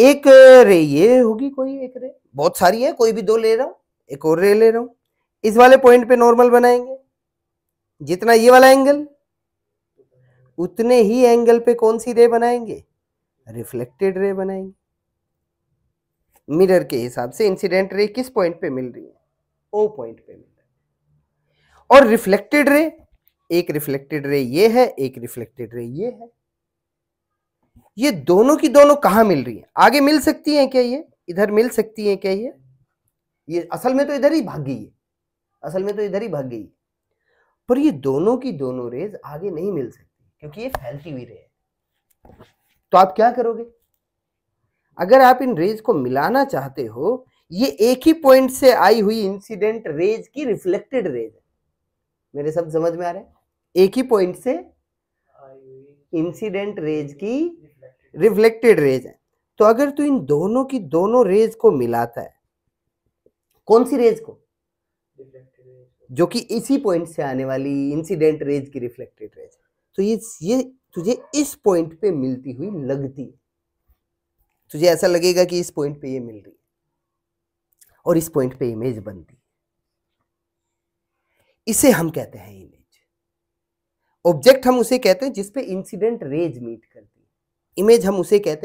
एक रे ये होगी कोई एक रे बहुत सारी है कोई भी दो ले रहा हूं एक और रे ले रहा हूं इस वाले पॉइंट पे नॉर्मल बनाएंगे जितना ये वाला एंगल उतने ही एंगल पे कौन सी रे बनाएंगे रिफ्लेक्टेड रे बनाएंगे मिरर के हिसाब से इंसिडेंट रे किस पॉइंट पे मिल रही है ओ पॉइंट पे मिल रही है और रिफ्लेक्टेड रे एक रिफ्लेक्टेड रे ये है एक रिफ्लेक्टेड रे ये है ये दोनों की दोनों कहां मिल रही है आगे मिल सकती है क्या ये इधर मिल सकती है क्या ये ये असल में तो इधर ही भाग गई है असल में तो इधर ही भाग गई है पर ये दोनों की दोनों रेज आगे नहीं मिल सकती क्योंकि ये फैलती हुई रे है तो आप क्या करोगे अगर आप इन रेज को मिलाना चाहते हो ये एक ही पॉइंट से आई हुई इंसिडेंट रेज की रिफ्लेक्टेड रेज है मेरे शब्द समझ में आ रहे हैं एक ही पॉइंट से इंसिडेंट रेज की रिफ्लेक्टेड रेज है तो अगर तू इन दोनों की दोनों रेज को मिलाता है कौन सी रेज को जो कि इसी पॉइंट से आने वाली इंसिडेंट रेज की रिफ्लेक्टेड रेज तो ये ये तुझे इस पॉइंट पे मिलती हुई लगती है तुझे ऐसा लगेगा कि इस पॉइंट पे ये मिल रही है और इस पॉइंट पे इमेज बनती है इसे हम कहते हैं इमेज ऑब्जेक्ट हम उसे कहते हैं जिसपे इंसिडेंट रेज मीट करती इमेज हम उसे कहते हैं